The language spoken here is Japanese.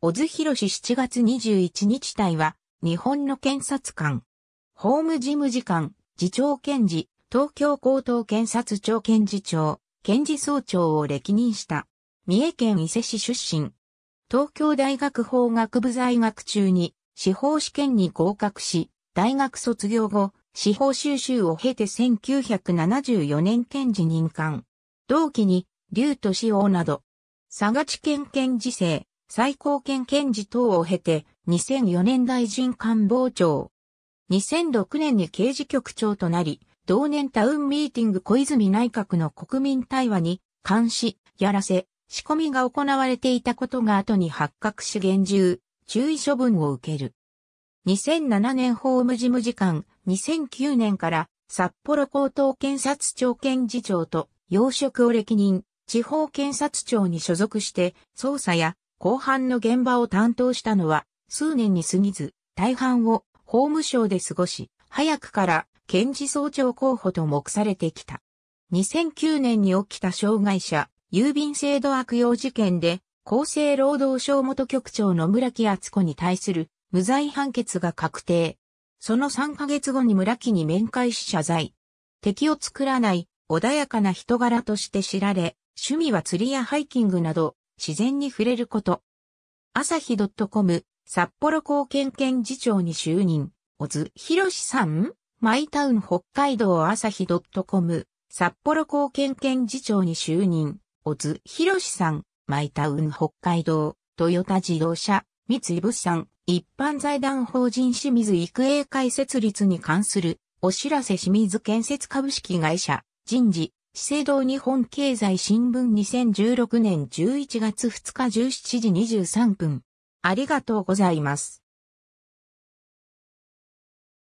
小津博士7月21日隊は、日本の検察官、法務事務次官、次長検事、東京高等検察庁検事長、検事総長を歴任した。三重県伊勢市出身。東京大学法学部在学中に司法試験に合格し、大学卒業後、司法修習を経て1974年検事任官。同期に、竜と死王など、佐賀地県検事生、最高検検事等を経て、2004年大臣官房長。2006年に刑事局長となり、同年タウンミーティング小泉内閣の国民対話に、監視、やらせ、仕込みが行われていたことが後に発覚し厳重、注意処分を受ける。2007年法務事務次官、2009年から札幌高等検察庁検事長と要職を歴任、地方検察庁に所属して捜査や後半の現場を担当したのは、数年に過ぎず、大半を法務省で過ごし、早くから検事総長候補と目されてきた。2009年に起きた障害者、郵便制度悪用事件で、厚生労働省元局長の村木厚子に対する無罪判決が確定。その3ヶ月後に村木に面会し謝罪。敵を作らない、穏やかな人柄として知られ、趣味は釣りやハイキングなど、自然に触れること。朝日 .com 札幌貢献県次長に就任、小津博さんマイタウン北海道朝日 .com 札幌貢献県次長に就任、小津博さんマイタウン北海道トヨタ自動車三井物産一般財団法人清水育英会設立に関するお知らせ清水建設株式会社人事資生堂日本経済新聞2016年11月2日17時23分。ありがとうございます。